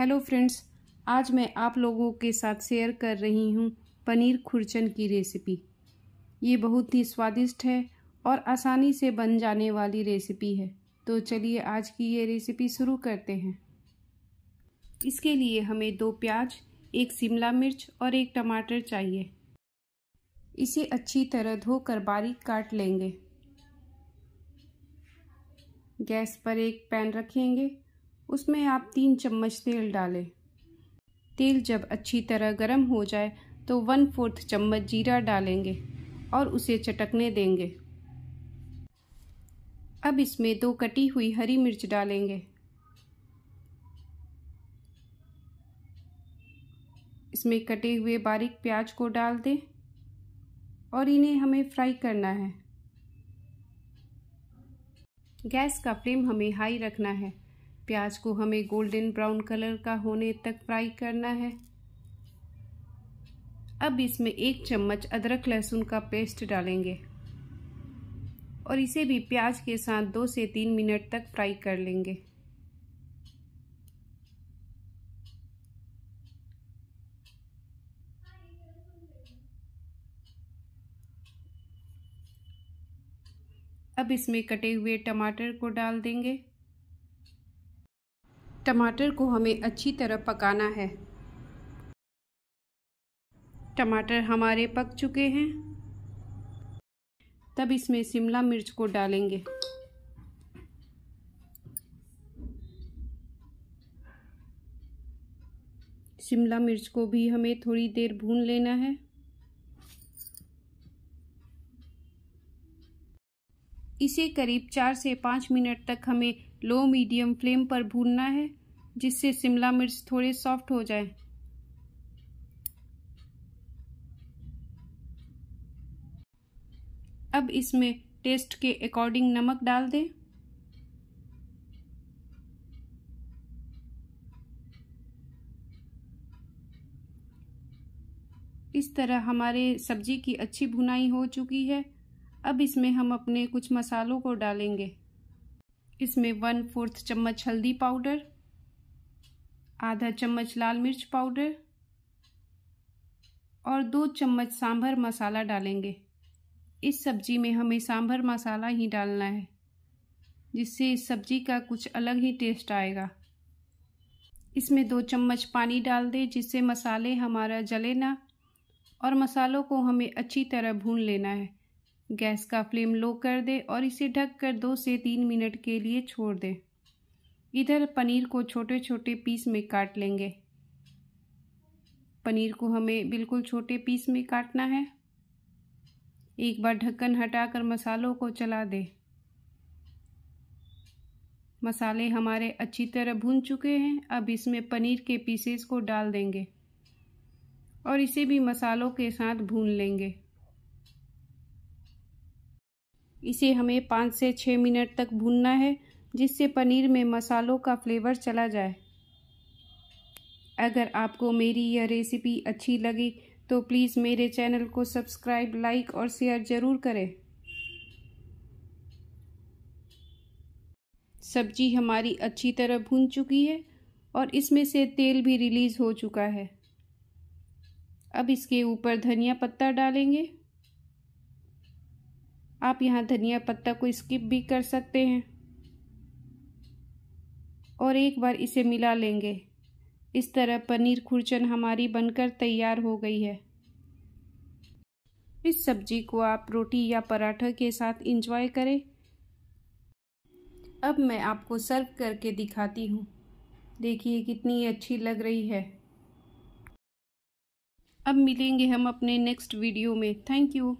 hello friends आज मैं आप लोगों के साथ शेयर कर रही हूँ पनीर खुरचन की रेसिपी ये बहुत ही स्वादिष्ट है और आसानी से बन जाने वाली रेसिपी है तो चलिए आज की ये रेसिपी शुरू करते हैं इसके लिए हमें दो प्याज एक शिमला मिर्च और एक टमाटर चाहिए इसे अच्छी तरह धोकर बारीक काट लेंगे गैस पर एक पैन रखेंगे उसमें आप तीन चम्मच तेल डालें तेल जब अच्छी तरह गर्म हो जाए तो वन फोर्थ चम्मच जीरा डालेंगे और उसे चटकने देंगे अब इसमें दो कटी हुई हरी मिर्च डालेंगे इसमें कटे हुए बारीक प्याज को डाल दें और इन्हें हमें फ्राई करना है गैस का फ्लेम हमें हाई रखना है प्याज को हमें गोल्डन ब्राउन कलर का होने तक फ्राई करना है अब इसमें एक चम्मच अदरक लहसुन का पेस्ट डालेंगे और इसे भी प्याज के साथ दो से तीन मिनट तक फ्राई कर लेंगे अब इसमें कटे हुए टमाटर को डाल देंगे टमाटर को हमें अच्छी तरह पकाना है टमाटर हमारे पक चुके हैं तब इसमें शिमला मिर्च को डालेंगे शिमला मिर्च को भी हमें थोड़ी देर भून लेना है इसे करीब चार से पाँच मिनट तक हमें लो मीडियम फ्लेम पर भूनना है जिससे शिमला मिर्च थोड़े सॉफ्ट हो जाए अब इसमें टेस्ट के अकॉर्डिंग नमक डाल दें इस तरह हमारे सब्जी की अच्छी भुनाई हो चुकी है अब इसमें हम अपने कुछ मसालों को डालेंगे इसमें वन फोर्थ चम्मच हल्दी पाउडर आधा चम्मच लाल मिर्च पाउडर और दो चम्मच सांभर मसाला डालेंगे इस सब्जी में हमें सांभर मसाला ही डालना है जिससे इस सब्जी का कुछ अलग ही टेस्ट आएगा इसमें दो चम्मच पानी डाल दें जिससे मसाले हमारा जले ना और मसालों को हमें अच्छी तरह भून लेना है गैस का फ्लेम लो कर दे और इसे ढक कर दो से तीन मिनट के लिए छोड़ दे इधर पनीर को छोटे छोटे पीस में काट लेंगे पनीर को हमें बिल्कुल छोटे पीस में काटना है एक बार ढक्कन हटाकर मसालों को चला दे मसाले हमारे अच्छी तरह भून चुके हैं अब इसमें पनीर के पीसेस को डाल देंगे और इसे भी मसालों के साथ भून लेंगे इसे हमें पाँच से छः मिनट तक भूनना है जिससे पनीर में मसालों का फ्लेवर चला जाए अगर आपको मेरी यह रेसिपी अच्छी लगी तो प्लीज़ मेरे चैनल को सब्सक्राइब लाइक और शेयर ज़रूर करें सब्जी हमारी अच्छी तरह भून चुकी है और इसमें से तेल भी रिलीज़ हो चुका है अब इसके ऊपर धनिया पत्ता डालेंगे आप यहाँ धनिया पत्ता को स्किप भी कर सकते हैं और एक बार इसे मिला लेंगे इस तरह पनीर खुरचन हमारी बनकर तैयार हो गई है इस सब्जी को आप रोटी या पराठा के साथ इंजॉय करें अब मैं आपको सर्व करके दिखाती हूँ देखिए कितनी अच्छी लग रही है अब मिलेंगे हम अपने नेक्स्ट वीडियो में थैंक यू